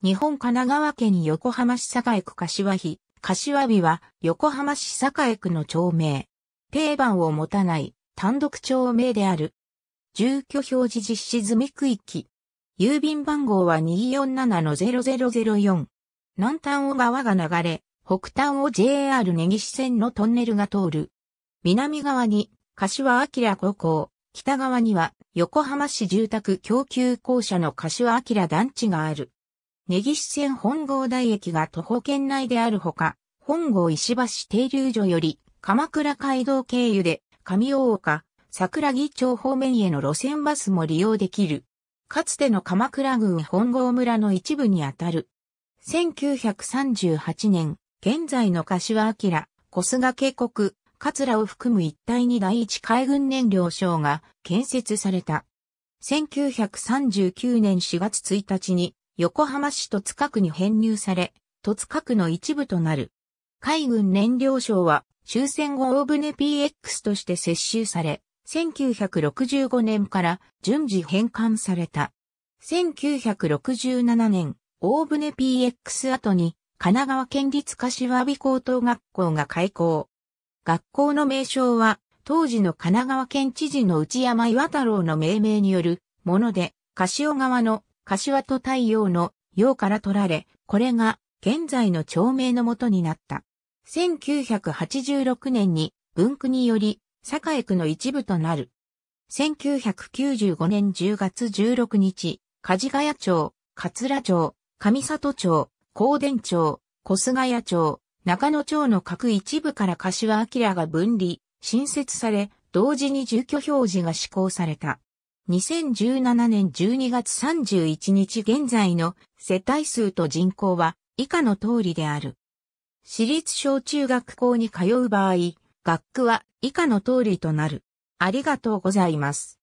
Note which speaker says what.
Speaker 1: 日本神奈川県横浜市栄区柏日、柏日は横浜市栄区の町名。定番を持たない単独町名である。住居表示実施済み区域。郵便番号は247-0004。南端を川が流れ、北端を JR 根岸線のトンネルが通る。南側に柏明高校、北側には横浜市住宅供給公社の柏明団地がある。根岸線本郷台駅が徒歩圏内であるほか、本郷石橋停留所より鎌倉街道経由で上大岡、桜木町方面への路線バスも利用できる。かつての鎌倉郡本郷村の一部にあたる。1938年、現在の柏明、小菅渓谷、桂を含む一帯に第一海軍燃料省が建設された。1939年4月1日に横浜市戸塚区に編入され、戸塚区の一部となる。海軍燃料省は終戦後大船 PX として接収され、1965年から順次返還された。1967年、大船 PX 後に神奈川県立柏美高等学校が開校。学校の名称は当時の神奈川県知事の内山岩太郎の命名によるもので、柏川の柏と太陽の陽から取られ、これが現在の町名のもとになった。1986年に文区により、栄区の一部となる。1995年10月16日、梶ヶ谷町、桂町、上里町、高田町、小菅谷町、中野町の各一部から柏明が分離、新設され、同時に住居表示が施行された。2017年12月31日現在の世帯数と人口は以下の通りである。私立小中学校に通う場合、学区は以下の通りとなる。ありがとうございます。